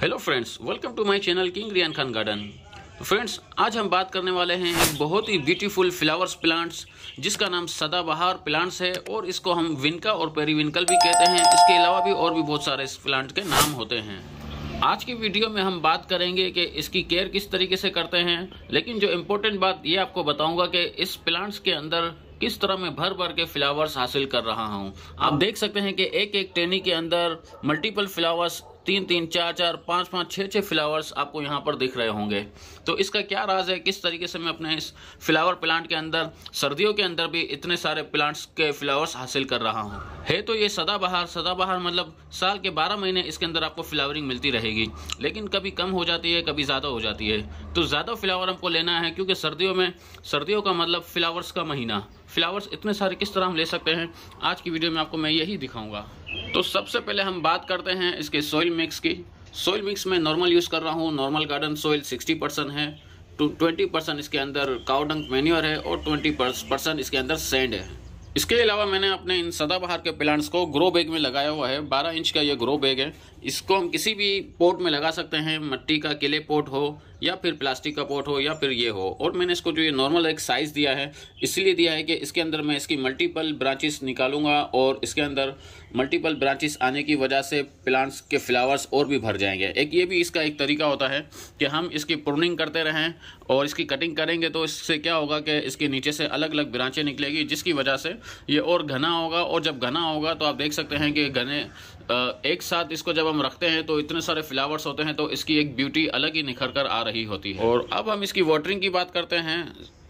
hello friends welcome to my channel King Riyan Khan garden friends आज हम बात करने वाले हैं एक बहुत ही ब्यूटीफुल फ्लावर्स प्लांट्स जिसका नाम सदाबहार प्लांट्स है और इसको हम विनका और पेरीविनकल भी कहते हैं इसके अलावा भी और भी बहुत सारे इस प्लांट के नाम होते हैं आज की वीडियो में हम बात करेंगे कि इसकी केयर किस तरीके से करते हैं लेकिन जो इम्पोर्टेंट बात ये आपको बताऊँगा कि इस प्लांट्स के अंदर किस तरह मैं भर भर के फ्लावर्स हासिल कर रहा हूँ आप देख सकते हैं कि एक एक टेनी के अंदर मल्टीपल फ्लावर्स तीन तीन चार चार पाँच पाँच छः छः फ्लावर्स आपको यहाँ पर दिख रहे होंगे तो इसका क्या राज है किस तरीके से मैं अपने इस फ्लावर प्लांट के अंदर सर्दियों के अंदर भी इतने सारे प्लांट्स के फ्लावर्स हासिल कर रहा हूँ है तो ये सदाबहार सदाबहार मतलब साल के बारह महीने इसके अंदर आपको फ्लावरिंग मिलती रहेगी लेकिन कभी कम हो जाती है कभी ज़्यादा हो जाती है तो ज़्यादा फ्लावर हमको लेना है क्योंकि सर्दियों में सर्दियों का मतलब फ्लावर्स का महीना फ्लावर्स इतने सारे किस तरह हम ले सकते हैं आज की वीडियो में आपको मैं यही दिखाऊंगा तो सबसे पहले हम बात करते हैं इसके सोइल मिक्स की सोइल मिक्स में नॉर्मल यूज़ कर रहा हूँ नॉर्मल गार्डन सोइल 60 परसेंट है ट्वेंटी परसेंट इसके अंदर काउडंग मेन्यूर है और ट्वेंटी परसेंट इसके अंदर सेंड है इसके अलावा मैंने अपने इन सदाबहार के प्लांट्स को ग्रो बैग में लगाया हुआ है 12 इंच का ये ग्रो बैग है इसको हम किसी भी पोर्ट में लगा सकते हैं मट्टी का किले पोर्ट हो या फिर प्लास्टिक का पोट हो या फिर ये हो और मैंने इसको जो ये नॉर्मल एक साइज़ दिया है इसलिए दिया है कि इसके अंदर मैं इसकी मल्टीपल ब्रांचेस निकालूंगा और इसके अंदर मल्टीपल ब्रांचेस आने की वजह से प्लांट्स के फ्लावर्स और भी भर जाएंगे एक ये भी इसका एक तरीका होता है कि हम इसकी प्रूनिंग करते रहें और इसकी कटिंग करेंगे तो इससे क्या होगा कि इसके नीचे से अलग अलग ब्रांचें निकलेगी जिसकी वजह से ये और घना होगा और जब घना होगा तो आप देख सकते हैं कि घने एक साथ इसको जब हम रखते हैं तो इतने सारे फ्लावर्स होते हैं तो इसकी एक ब्यूटी अलग ही निखर कर आ रही होती है और अब हम इसकी वाटरिंग की बात करते हैं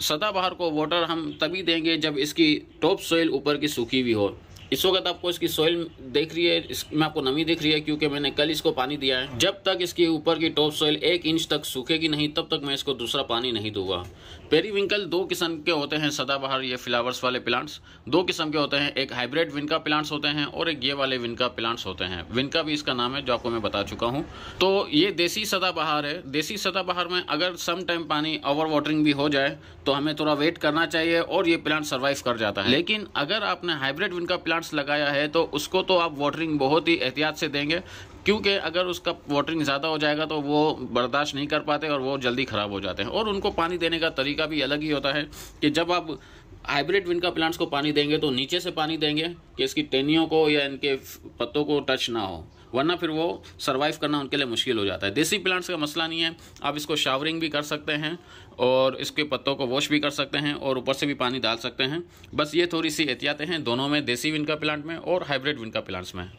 सदाबहार को वाटर हम तभी देंगे जब इसकी टॉप सोइल ऊपर की सूखी हुई हो इस वक्त आपको इसकी सॉइल देख रही है इसमें आपको नमी दिख रही है क्योंकि मैंने कल इसको पानी दिया है जब तक इसके ऊपर की टॉप सॉइल एक इंच तक सूखेगी नहीं तब तक मैं इसको दूसरा पानी नहीं दूंगा पेरीविंकल दो किस्म के होते हैं सदाबहार ये फ्लावर्स वाले प्लांट्स दो किस्म के होते हैं एक हाइब्रिड विनका प्लांट्स होते हैं और एक ये वाले विनका प्लांट्स होते हैं विनका भी इसका नाम है जो आपको मैं बता चुका हूँ तो ये देसी सदाबहार है देसी सदाबहार में अगर सम टाइम पानी ओवर वाटरिंग भी हो जाए तो हमें थोड़ा वेट करना चाहिए और ये प्लांट सर्वाइव कर जाता है लेकिन अगर आपने हाइब्रिड विनका प्लांट प्लांट्स लगाया है तो उसको तो आप वाटरिंग बहुत ही एहतियात से देंगे क्योंकि अगर उसका वाटरिंग ज़्यादा हो जाएगा तो वो बर्दाश्त नहीं कर पाते और वो जल्दी ख़राब हो जाते हैं और उनको पानी देने का तरीका भी अलग ही होता है कि जब आप हाइब्रिड विनका प्लांट्स को पानी देंगे तो नीचे से पानी देंगे कि इसकी टेनियों को या इनके पत्तों को टच ना हो वरना फिर वो सर्वाइव करना उनके लिए मुश्किल हो जाता है देसी प्लांट्स का मसला नहीं है आप इसको शावरिंग भी कर सकते हैं और इसके पत्तों को वॉश भी कर सकते हैं और ऊपर से भी पानी डाल सकते हैं बस ये थोड़ी सी एहतियातें हैं दोनों में देसी विनका प्लांट में और हाइब्रिड विनका प्लांट्स में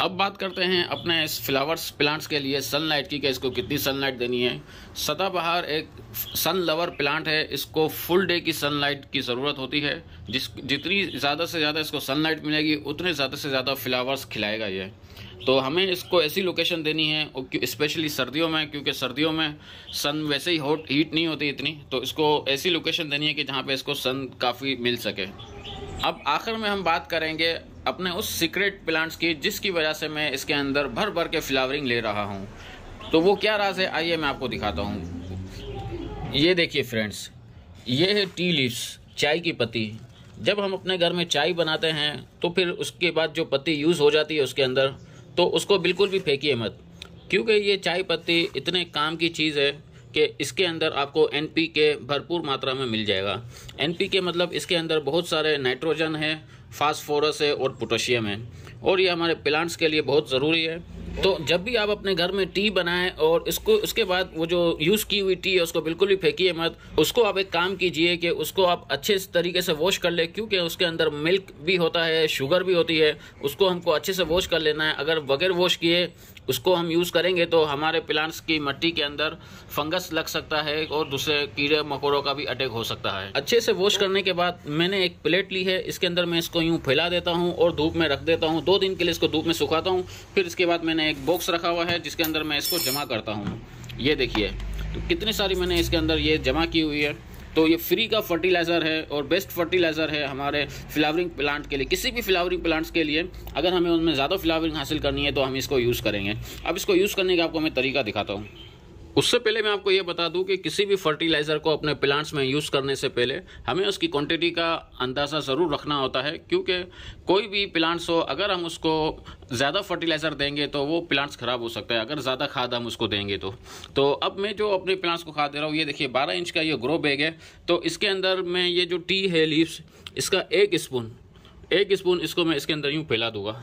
अब बात करते हैं अपने इस फ्लावर्स प्लांट्स के लिए सनलाइट की कि इसको कितनी सनलाइट देनी है सदाबहार एक सन लवर प्लांट है इसको फुल डे की सनलाइट की ज़रूरत होती है जिस जितनी ज़्यादा से ज़्यादा इसको सनलाइट मिलेगी उतने ज़्यादा से ज़्यादा फ्लावर्स खिलाएगा ये तो हमें इसको ऐसी लोकेशन देनी है स्पेशली सर्दियों में क्योंकि सर्दियों में सन वैसे ही हॉट हीट नहीं होती इतनी तो इसको ऐसी लोकेशन देनी है कि जहाँ पर इसको सन काफ़ी मिल सके अब आखिर में हम बात करेंगे अपने उस सीक्रेट प्लांट्स की जिसकी वजह से मैं इसके अंदर भर भर के फ्लावरिंग ले रहा हूँ तो वो क्या राज है आइए मैं आपको दिखाता हूँ ये देखिए फ्रेंड्स ये है टी लीव्स चाय की पत्ती जब हम अपने घर में चाय बनाते हैं तो फिर उसके बाद जो पत्ती यूज़ हो जाती है उसके अंदर तो उसको बिल्कुल भी फेंकिए मत क्योंकि ये चाय पत्ती इतने काम की चीज़ है कि इसके अंदर आपको एन के भरपूर मात्रा में मिल जाएगा एन के मतलब इसके अंदर बहुत सारे नाइट्रोजन है फास्फोरस है और पोटेशियम है और ये हमारे प्लांट्स के लिए बहुत ज़रूरी है तो जब भी आप अपने घर में टी बनाएं और इसको उसके बाद वो जो यूज़ की हुई टी है उसको बिल्कुल भी फेंकिए मत उसको आप एक काम कीजिए कि उसको आप अच्छे तरीके से वॉश कर लें क्योंकि उसके अंदर मिल्क भी होता है शुगर भी होती है उसको हमको अच्छे से वॉश कर लेना है अगर बगैर वॉश किए उसको हम यूज़ करेंगे तो हमारे प्लांट्स की मिट्टी के अंदर फंगस लग सकता है और दूसरे कीड़े मकोड़ों का भी अटैक हो सकता है अच्छे से वॉश करने के बाद मैंने एक प्लेट ली है इसके अंदर मैं इसको यूँ फैला देता हूँ और धूप में रख देता हूँ दो दिन के लिए इसको धूप में सुखाता हूँ फिर इसके बाद मैंने एक बॉक्स रखा हुआ है जिसके अंदर मैं इसको जमा करता हूँ ये देखिए तो कितनी सारी मैंने इसके अंदर ये जमा की हुई है तो ये फ्री का फर्टिलाइज़र है और बेस्ट फर्टिलाइज़र है हमारे फ्लावरिंग प्लांट के लिए किसी भी फ्लावरिंग प्लांट्स के लिए अगर हमें उनमें ज़्यादा फ्लावरिंग हासिल करनी है तो हम इसको यूज़ करेंगे अब इसको यूज़ करने का आपको मैं तरीका दिखाता हूँ उससे पहले मैं आपको ये बता दूं कि किसी भी फर्टिलाइज़र को अपने प्लांट्स में यूज़ करने से पहले हमें उसकी क्वांटिटी का अंदाज़ा ज़रूर रखना होता है क्योंकि कोई भी प्लांट्स हो अगर हम उसको ज़्यादा फर्टिलाइज़र देंगे तो वो प्लांट्स ख़राब हो सकता है अगर ज़्यादा खाद हम उसको देंगे तो तो अब मैं जो अपने प्लांट्स को खाद दे रहा हूँ ये देखिए बारह इंच का ये ग्रो बैग है तो इसके अंदर मैं ये जो टी है लीव्स इसका एक स्पून एक स्पून इसको मैं इसके अंदर यूँ फैला दूंगा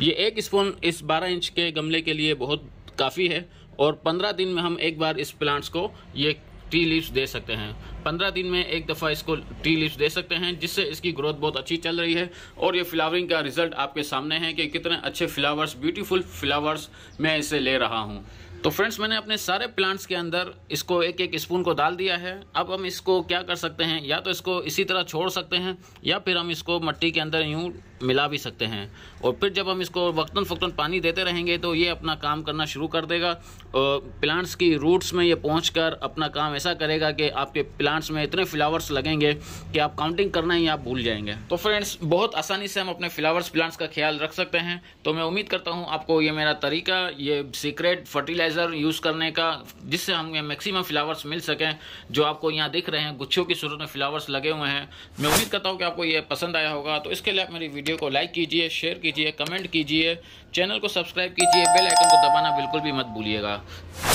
ये एक स्पून इस 12 इंच के गमले के लिए बहुत काफ़ी है और 15 दिन में हम एक बार इस प्लांट्स को ये टी लीव्स दे सकते हैं 15 दिन में एक दफ़ा इसको टी लीव्स दे सकते हैं जिससे इसकी ग्रोथ बहुत अच्छी चल रही है और ये फ्लावरिंग का रिजल्ट आपके सामने है कि कितने अच्छे फ्लावर्स ब्यूटीफुल फ्लावर्स मैं इसे ले रहा हूँ तो फ्रेंड्स मैंने अपने सारे प्लांट्स के अंदर इसको एक एक स्पून को डाल दिया है अब हम इसको क्या कर सकते हैं या तो इसको इसी तरह छोड़ सकते हैं या फिर हम इसको मट्टी के अंदर यूँ मिला भी सकते हैं और फिर जब हम इसको वक्ता फ़क्तन पानी देते रहेंगे तो ये अपना काम करना शुरू कर देगा और प्लांट्स की रूट्स में ये पहुँच कर अपना काम ऐसा करेगा कि आपके प्लांट्स में इतने फ्लावर्स लगेंगे कि आप काउंटिंग करना ही आप भूल जाएंगे तो फ्रेंड्स बहुत आसानी से हम अपने फ्लावर्स प्लांट्स का ख्याल रख सकते हैं तो मैं उम्मीद करता हूँ आपको ये मेरा तरीका ये सीक्रेट फर्टिलाइज़र यूज़ करने का जिससे हमें मैक्सिमम फ्लावर्स मिल सकें जो आपको यहाँ दिख रहे हैं गुच्छों की सूरत में फ्लावर्स लगे हुए हैं मैं उम्मीद करता हूँ कि आपको ये पसंद आया होगा तो इसके लिए आप मेरी वीडियो वीडियो को लाइक कीजिए शेयर कीजिए कमेंट कीजिए चैनल को सब्सक्राइब कीजिए बेल आइकन को दबाना बिल्कुल भी मत भूलिएगा